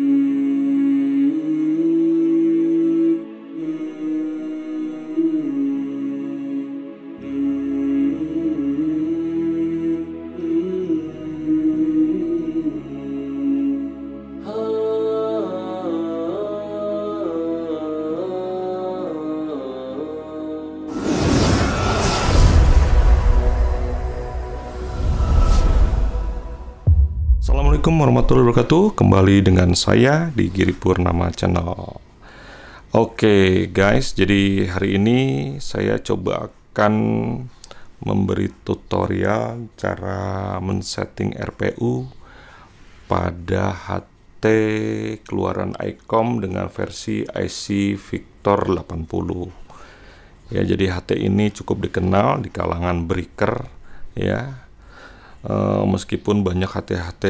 Mm. Assalamualaikum warahmatullahi wabarakatuh Kembali dengan saya di Giri Purnama Channel Oke guys, jadi hari ini saya coba akan memberi tutorial cara men-setting RPU pada HT keluaran ICOM dengan versi IC Victor 80 ya jadi HT ini cukup dikenal di kalangan breaker ya Eh, meskipun banyak HT-HT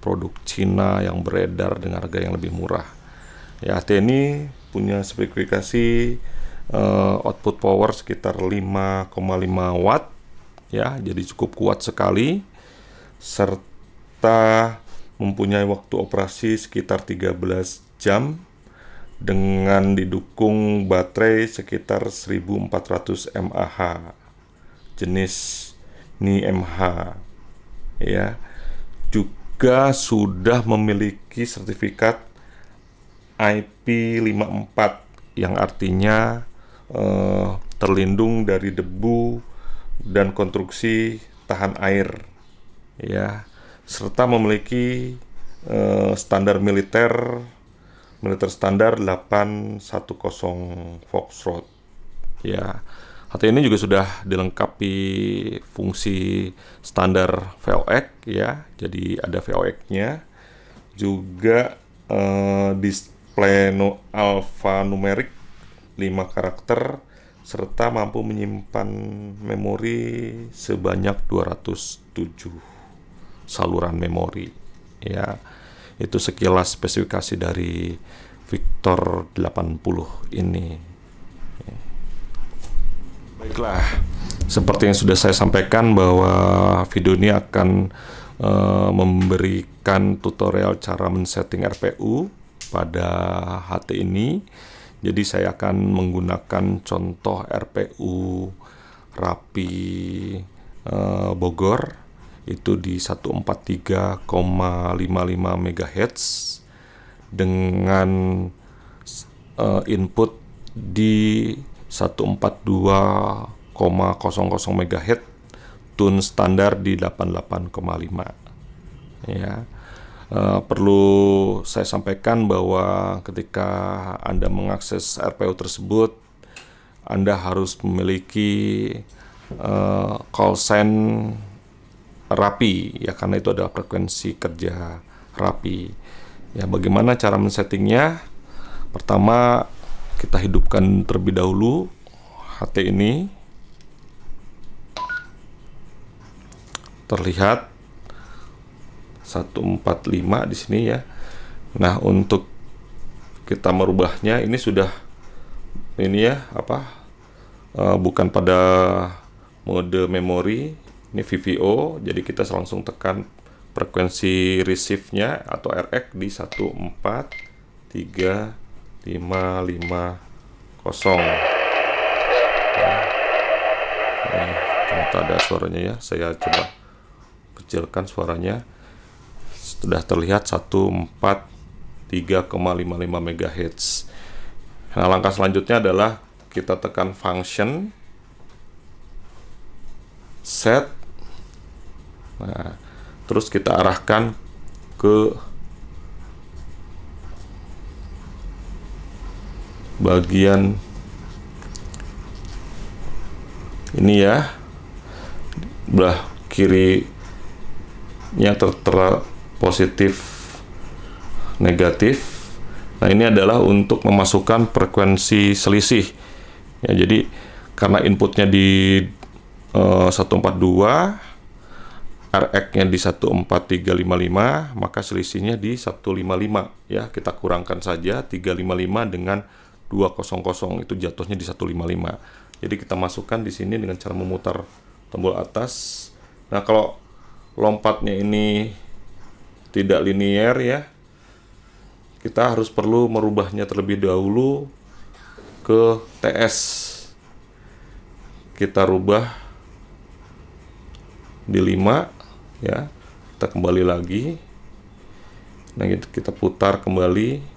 produk Cina yang beredar dengan harga yang lebih murah. Ya, HT ini punya spesifikasi uh, output power sekitar 5,5 watt ya, jadi cukup kuat sekali serta mempunyai waktu operasi sekitar 13 jam dengan didukung baterai sekitar 1400 mAh jenis NIMH ya juga sudah memiliki sertifikat IP54 yang artinya eh, terlindung dari debu dan konstruksi tahan air ya serta memiliki eh, standar militer militer standar 810 Foxtrot ya HT ini juga sudah dilengkapi fungsi standar VOX ya. Jadi ada VOX-nya. Juga eh, display no alfanumerik 5 karakter serta mampu menyimpan memori sebanyak 207 saluran memori ya. Itu sekilas spesifikasi dari Victor 80 ini. Baiklah, seperti yang sudah saya sampaikan bahwa video ini akan uh, memberikan tutorial cara men-setting RPU pada HT ini. Jadi saya akan menggunakan contoh RPU Rapi uh, Bogor itu di 143,55 MHz dengan uh, input di 142,00 MHz tune standar di 88,5 ya Uh, perlu saya sampaikan bahwa ketika Anda mengakses RPO tersebut, Anda harus memiliki uh, call sign rapi, ya karena itu adalah frekuensi kerja rapi. Ya, bagaimana cara men-settingnya? Pertama, kita hidupkan terlebih dahulu HT ini terlihat 145 di sini ya nah untuk kita merubahnya ini sudah ini ya apa uh, bukan pada mode memori ini VVO jadi kita langsung tekan frekuensi receive-nya atau RX di 143 550 nah, ternyata ada suaranya ya saya coba kecilkan suaranya sudah terlihat 143,55 MHz nah langkah selanjutnya adalah kita tekan function set nah terus kita arahkan ke bagian ini ya belah kiri kirinya tertera positif negatif nah ini adalah untuk memasukkan frekuensi selisih ya jadi karena inputnya di uh, 142 RX-nya di 14355 maka selisihnya di 155 ya kita kurangkan saja 355 dengan 200 itu jatuhnya di 155 jadi kita masukkan di sini dengan cara memutar tombol atas nah kalau lompatnya ini tidak linier ya kita harus perlu merubahnya terlebih dahulu ke TS kita rubah di 5 ya kita kembali lagi nah kita putar kembali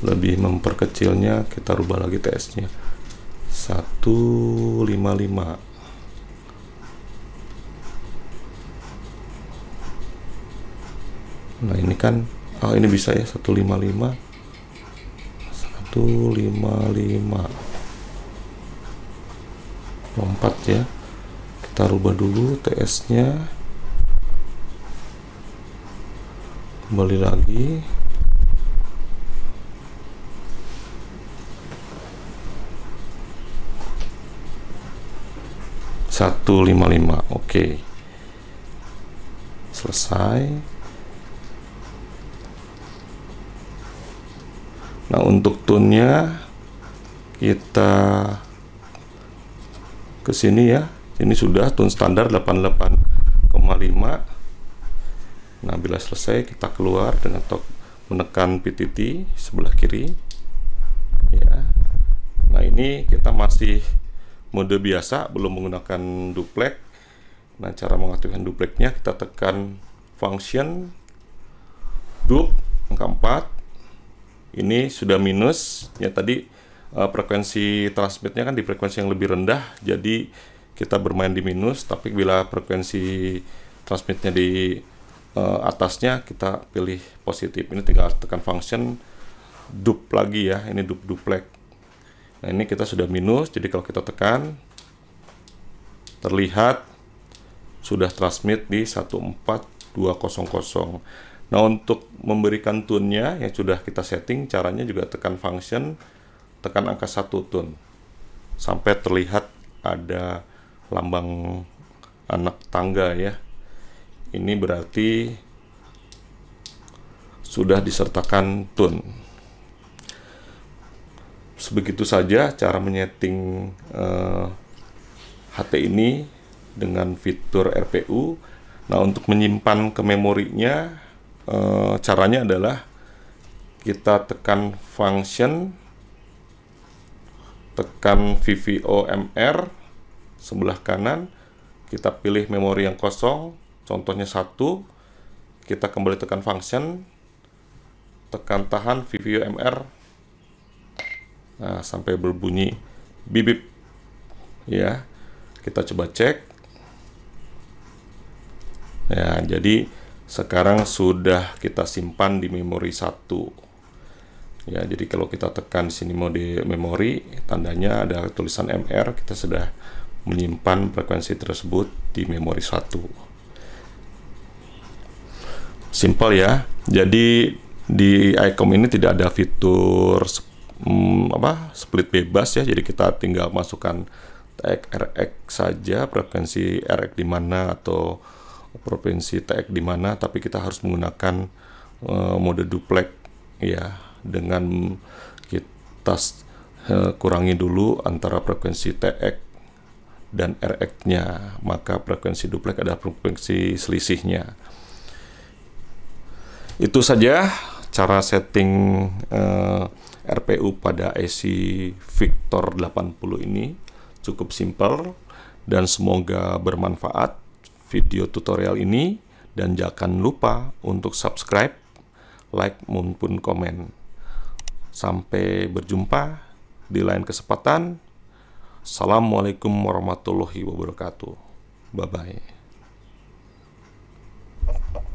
lebih memperkecilnya kita rubah lagi TS nya 155 nah ini kan oh ini bisa ya 155 155 lompat ya kita rubah dulu TS nya kembali lagi 155 oke okay. selesai nah untuk nya kita ke sini ya ini sudah tun standar 88,5 nah bila selesai kita keluar dengan top menekan PTT sebelah kiri ya nah ini kita masih mode biasa belum menggunakan duplex. nah cara mengaktifkan duplexnya kita tekan function dup angka 4 ini sudah minus ya tadi uh, frekuensi transmitnya kan di frekuensi yang lebih rendah jadi kita bermain di minus tapi bila frekuensi transmitnya di uh, atasnya kita pilih positif ini tinggal tekan function dup lagi ya ini dup duplex. Nah ini kita sudah minus, jadi kalau kita tekan terlihat sudah transmit di 14200. Nah untuk memberikan tunnya yang sudah kita setting, caranya juga tekan function, tekan angka 1 tun sampai terlihat ada lambang anak tangga ya. Ini berarti sudah disertakan tun sebegitu saja cara menyeting uh, eh, HT ini dengan fitur RPU. Nah, untuk menyimpan ke memorinya uh, caranya adalah kita tekan function tekan VVOMR sebelah kanan, kita pilih memori yang kosong, contohnya satu, kita kembali tekan function, tekan tahan VVOMR nah, sampai berbunyi bibip ya kita coba cek ya jadi sekarang sudah kita simpan di memori satu ya jadi kalau kita tekan sini mode memori tandanya ada tulisan MR kita sudah menyimpan frekuensi tersebut di memori satu simple ya jadi di icom ini tidak ada fitur hmm, apa split bebas ya jadi kita tinggal masukkan tag e rx e saja provinsi rx e di mana atau provinsi tag di mana tapi kita harus menggunakan uh, mode duplex ya dengan kita uh, kurangi dulu antara frekuensi tag dan rx-nya maka frekuensi duplex adalah frekuensi selisihnya itu saja cara setting uh, eh, RPU pada IC Victor 80 ini cukup simple dan semoga bermanfaat video tutorial ini dan jangan lupa untuk subscribe, like maupun komen. Sampai berjumpa di lain kesempatan. Assalamualaikum warahmatullahi wabarakatuh. Bye bye.